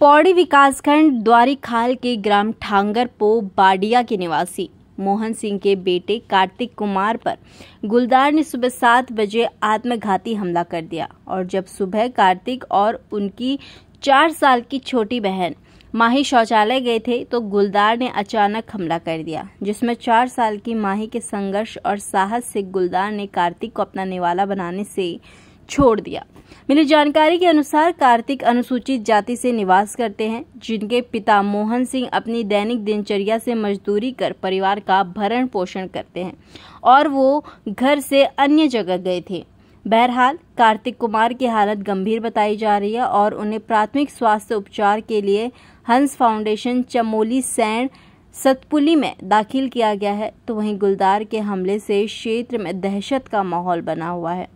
पौड़ी विकासखंड द्वारिकाल के ग्राम पो बाडिया के निवासी मोहन सिंह के बेटे कार्तिक कुमार पर गुलदार ने सुबह सात बजे आत्मघाती हमला कर दिया और जब सुबह कार्तिक और उनकी चार साल की छोटी बहन माही शौचालय गए थे तो गुलदार ने अचानक हमला कर दिया जिसमें चार साल की माही के संघर्ष और साहस से गुलदार ने कार्तिक को अपना निवाला बनाने से छोड़ दिया मिली जानकारी के अनुसार कार्तिक अनुसूचित जाति से निवास करते हैं जिनके पिता मोहन सिंह अपनी दैनिक दिनचर्या से मजदूरी कर परिवार का भरण पोषण करते हैं और वो घर से अन्य जगह गए थे बहरहाल कार्तिक कुमार की हालत गंभीर बताई जा रही है और उन्हें प्राथमिक स्वास्थ्य उपचार के लिए हंस फाउंडेशन चमोली सैंड सतपुली में दाखिल किया गया है तो वहीं गुलदार के हमले से क्षेत्र में दहशत का माहौल बना हुआ है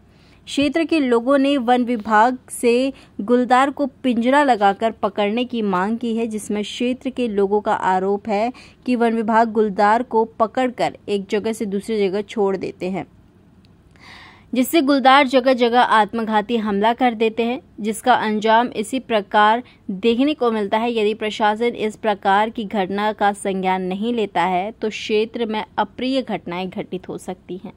क्षेत्र के लोगों ने वन विभाग से गुलदार को पिंजरा लगाकर पकड़ने की मांग की है जिसमें क्षेत्र के लोगों का आरोप है कि वन विभाग गुलदार को पकड़कर एक जगह से दूसरी जगह छोड़ देते हैं जिससे गुलदार जगह जगह आत्मघाती हमला कर देते हैं जिसका अंजाम इसी प्रकार देखने को मिलता है यदि प्रशासन इस प्रकार की घटना का संज्ञान नहीं लेता है तो क्षेत्र में अप्रिय घटनाएं घटित हो सकती हैं